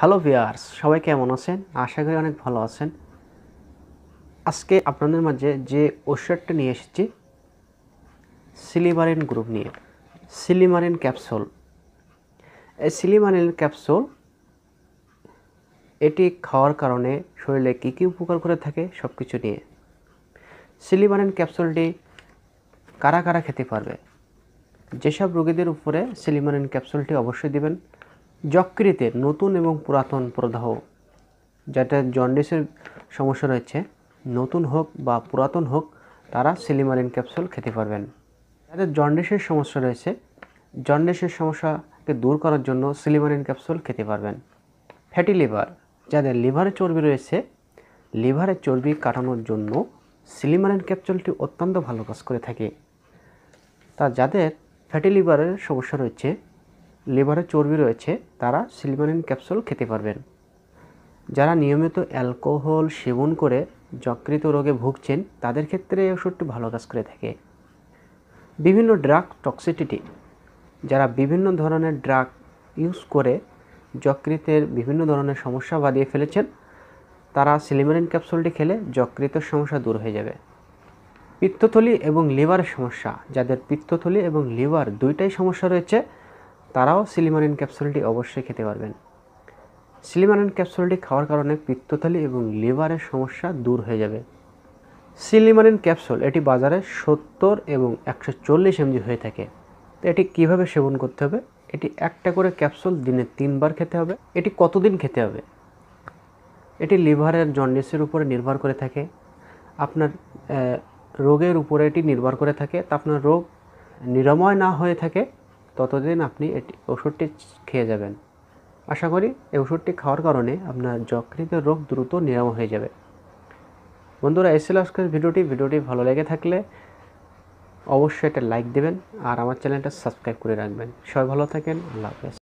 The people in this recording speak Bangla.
হ্যালো ভিয়ার্স সবাই কেমন আছেন আশা করি অনেক ভালো আছেন আজকে আপনাদের মাঝে যে ওষুধটা নিয়ে এসেছি সিলিমারিন গ্রুপ নিয়ে সিলিমারিন ক্যাপসুল এই সিলিমারিন ক্যাপসুল এটি খাওয়ার কারণে শরীরে কী কী উপকার করে থাকে সব কিছু নিয়ে সিলিমারিন ক্যাপসুলটি কারা কারা খেতে পারবে যেসব রোগীদের উপরে সিলিমারিন ক্যাপসুলটি অবশ্যই দেবেন যকৃতের নতুন এবং পুরাতন প্রদাহ যাতে জন্ডিসের সমস্যা রয়েছে নতুন হোক বা পুরাতন হোক তারা সিলিমারিন ক্যাপসুল খেতে পারবেন যাদের জন্ডিসের সমস্যা রয়েছে জন্ডিসের সমস্যাকে দূর করার জন্য সিলিমারিন ক্যাপসুল খেতে পারবেন ফ্যাটি লিভার যাদের লিভারে চর্বি রয়েছে লিভারের চর্বি কাটানোর জন্য সিলিমারিন ক্যাপসুলটি অত্যন্ত ভালো কাজ করে থাকে তা যাদের ফ্যাটি লিভারের সমস্যা রয়েছে লিভারে চর্বি রয়েছে তারা সিলমারিন ক্যাপসুল খেতে পারবেন যারা নিয়মিত অ্যালকোহল সেবন করে যকৃত রোগে ভুগছেন তাদের ক্ষেত্রে এই ওষুধটি ভালো কাজ করে থাকে বিভিন্ন ড্রাগ টক্সিসিটি যারা বিভিন্ন ধরনের ড্রাগ ইউজ করে যকৃতের বিভিন্ন ধরনের সমস্যা বাড়িয়ে ফেলেছেন তারা সিলিমেরিন ক্যাপসুলটি খেলে যকৃতের সমস্যা দূর হয়ে যাবে পিত্তথলি এবং লিভারের সমস্যা যাদের পিত্তথলি এবং লিভার দুইটাই সমস্যা রয়েছে তারাও সিলিমারিন ক্যাপসুলটি অবশ্যই খেতে পারবেন সিলিমারিন ক্যাপসুলটি খাওয়ার কারণে পিত্তথলি এবং লিভারের সমস্যা দূর হয়ে যাবে সিলিমারিন ক্যাপসুল এটি বাজারে সত্তর এবং একশো চল্লিশ এমজি হয়ে থাকে তো এটি কিভাবে সেবন করতে হবে এটি একটা করে ক্যাপসুল দিনে তিনবার খেতে হবে এটি কতদিন খেতে হবে এটি লিভারের জন্ডিসের উপরে নির্ভর করে থাকে আপনার রোগের উপরে এটি নির্ভর করে থাকে তা আপনার রোগ নিরাময় না হয়ে থাকে ততদিন আপনি এটি ওষুধটি খেয়ে যাবেন আশা করি এই ওষুধটি খাওয়ার কারণে আপনার যকৃতের রোগ দ্রুত নিরাময় হয়ে যাবে বন্ধুরা এসেছিল আজকের ভিডিওটি ভিডিওটি ভালো লেগে থাকলে অবশ্যই একটা লাইক দেবেন আর আমার চ্যানেলটা সাবস্ক্রাইব করে রাখবেন সবাই ভালো থাকেন আল্লাহ হাফেজ